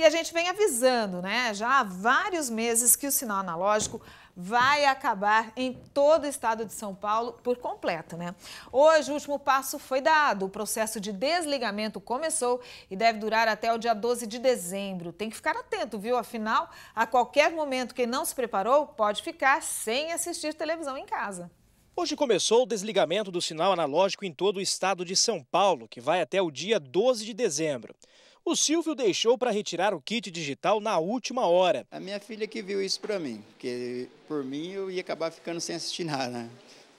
E a gente vem avisando, né, já há vários meses que o sinal analógico vai acabar em todo o estado de São Paulo por completo, né? Hoje o último passo foi dado, o processo de desligamento começou e deve durar até o dia 12 de dezembro. Tem que ficar atento, viu? Afinal, a qualquer momento quem não se preparou pode ficar sem assistir televisão em casa. Hoje começou o desligamento do sinal analógico em todo o estado de São Paulo, que vai até o dia 12 de dezembro o Silvio deixou para retirar o kit digital na última hora. A minha filha que viu isso para mim, porque por mim eu ia acabar ficando sem assistir nada.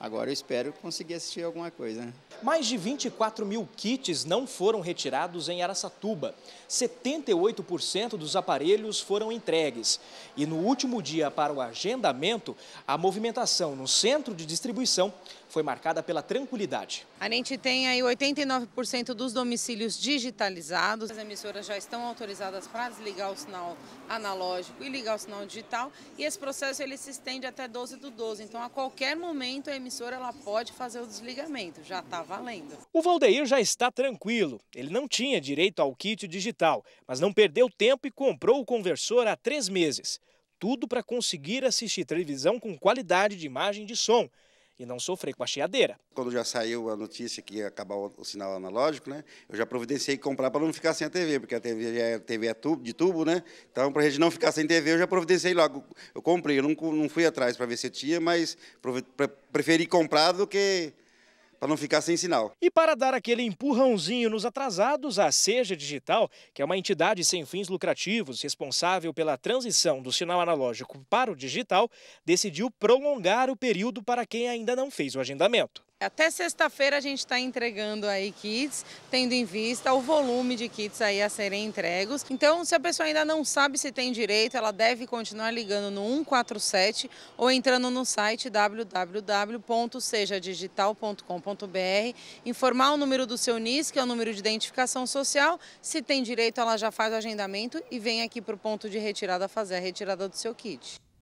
Agora eu espero conseguir assistir alguma coisa. Né? Mais de 24 mil kits não foram retirados em Araçatuba. 78% dos aparelhos foram entregues. E no último dia para o agendamento, a movimentação no centro de distribuição foi marcada pela tranquilidade. A gente tem aí 89% dos domicílios digitalizados. As emissoras já estão autorizadas para desligar o sinal analógico e ligar o sinal digital. E esse processo ele se estende até 12 do 12. Então, a qualquer momento, a emissora ela pode fazer o desligamento, já está valendo. O Valdeir já está tranquilo. Ele não tinha direito ao kit digital, mas não perdeu tempo e comprou o conversor há três meses. Tudo para conseguir assistir televisão com qualidade de imagem e de som e não sofrer com a cheadeira. Quando já saiu a notícia que ia acabar o, sinal analógico, né, eu já providenciei comprar para não ficar sem a TV, porque a TV é, TV é de tubo, né? Então, para a gente não ficar sem TV, eu já providenciei logo. Eu comprei, eu não, não fui atrás para ver se tinha, mas preferi comprar do que para não ficar sem sinal. E para dar aquele empurrãozinho nos atrasados, a Seja Digital, que é uma entidade sem fins lucrativos responsável pela transição do sinal analógico para o digital, decidiu prolongar o período para quem ainda não fez o agendamento. Até sexta-feira a gente está entregando aí kits, tendo em vista o volume de kits aí a serem entregos. Então, se a pessoa ainda não sabe se tem direito, ela deve continuar ligando no 147 ou entrando no site www.sejadigital.com.br, informar o número do seu NIS, que é o número de identificação social. Se tem direito, ela já faz o agendamento e vem aqui para o ponto de retirada fazer a retirada do seu kit.